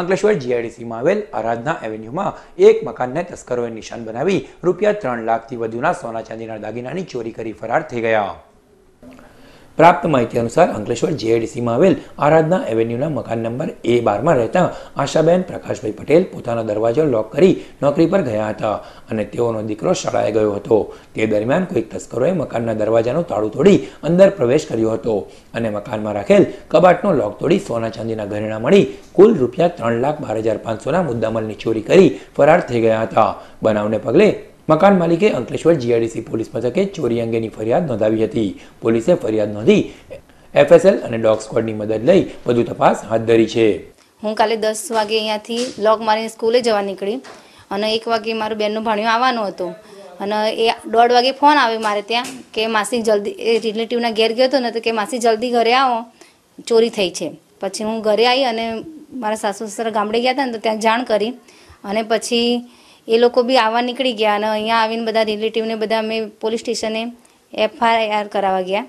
અંકલેશ્વર જીઆઈડીસીમાં આવેલ આરાધના એવન્યુમાં એક મકાનને તસ્કરોએ નિશાન બનાવી રૂપિયા ત્રણ લાખથી વધુના સોના ચાંદીના દાગીનાની ચોરી કરી ફરાર થઈ ગયા પ્રાપ્ત માહિતી અનુસાર અંકલેશ્વર જેએડીસીમાં આવેલ આરાધના એવન્યુના મકાન નંબર એ બારમાં રહેતા આશાબેન પ્રકાશભાઈ પટેલ પોતાનો દરવાજો લોક કરી નોકરી પર ગયા હતા અને તેઓનો દીકરો શાળાએ ગયો હતો તે દરમિયાન કોઈક તસ્કરોએ મકાનના દરવાજાનું તાળું તોડી અંદર પ્રવેશ કર્યો હતો અને મકાનમાં રાખેલ કબાટનો લોક તોડી સોના ચાંદીના ઘરેણા મળી કુલ રૂપિયા ત્રણ લાખ બાર હજાર પાંચસોના મુદ્દામલની ચોરી કરી ફરાર થઈ ગયા હતા બનાવને પગલે મકાન માલિકે અંકલેશ્વર જીઆઈડીસી પોલીસ મથકે ચોરી અંગેની ફરિયાદ નોંધાવી હતી પોલીસે ફરિયાદ નોંધી એફએસએલ અને ડોગ સ્ક્વોડની મદદ લઈ વધુ તપાસ હાથ ધરી છે હું કાલે દસ વાગે અહીંયાથી લોક મારીને સ્કૂલે જવા નીકળી અને એક વાગે મારું બેનનું ભાણિયું આવવાનું હતું અને એ દોઢ વાગે ફોન આવ્યો મારે ત્યાં કે માસી જલ્દી એ રિલેટિવના ઘેર ગયો હતો ને તો કે માસી જલ્દી ઘરે આવો ચોરી થઈ છે પછી હું ઘરે આવી અને મારા સાસુ સસરા ગામડે ગયા હતા ને તો ત્યાં જાણ કરી અને પછી એ લોકો બી આવવા નીકળી ગયા અને અહીંયા આવીને બધા રિલેટિવને બધા અમે પોલીસ સ્ટેશને એફઆઈઆર કરાવવા ગયા